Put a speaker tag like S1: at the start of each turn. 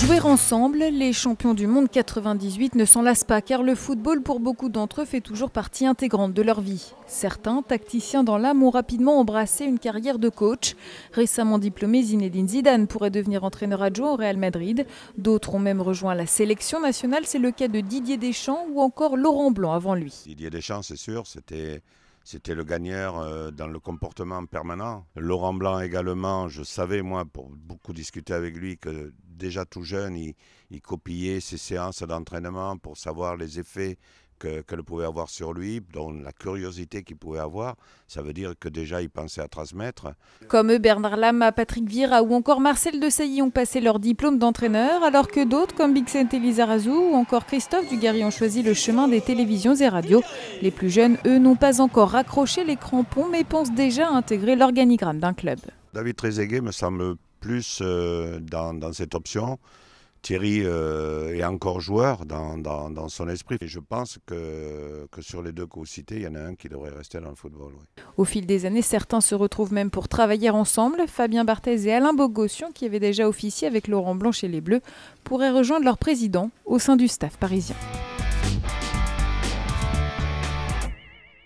S1: Jouer ensemble, les champions du monde 98 ne s'en lassent pas car le football pour beaucoup d'entre eux fait toujours partie intégrante de leur vie. Certains, tacticiens dans l'âme, ont rapidement embrassé une carrière de coach. Récemment diplômé, Zinedine Zidane pourrait devenir entraîneur adjoint au Real Madrid. D'autres ont même rejoint la sélection nationale, c'est le cas de Didier Deschamps ou encore Laurent Blanc avant lui.
S2: Didier Deschamps, c'est sûr, c'était c'était le gagneur euh, dans le comportement permanent. Laurent Blanc également, je savais, moi, pour beaucoup discuter avec lui, que déjà tout jeune, il, il copiait ses séances d'entraînement pour savoir les effets qu'elle pouvait avoir sur lui, dont la curiosité qu'il pouvait avoir, ça veut dire que déjà il pensait à transmettre.
S1: Comme eux, Bernard Lama, Patrick Vira ou encore Marcel sailly ont passé leur diplôme d'entraîneur, alors que d'autres comme Bixenté Lizarazu ou encore Christophe Dugarry ont choisi le chemin des télévisions et radios. Les plus jeunes, eux, n'ont pas encore raccroché les crampons, mais pensent déjà à intégrer l'organigramme d'un club.
S2: David Trezeguet me semble plus euh, dans cette option. Thierry euh, est encore joueur dans, son esprit. Et je pense que, sur les deux que vous il y en a un qui devrait rester dans le football.
S1: Au fil des années, certains se retrouvent même pour travailler ensemble. Fabien Barthez et Alain Bogossian, qui avaient déjà officié avec Laurent Blanc et les Bleus, pourraient rejoindre leur président au sein du staff parisien.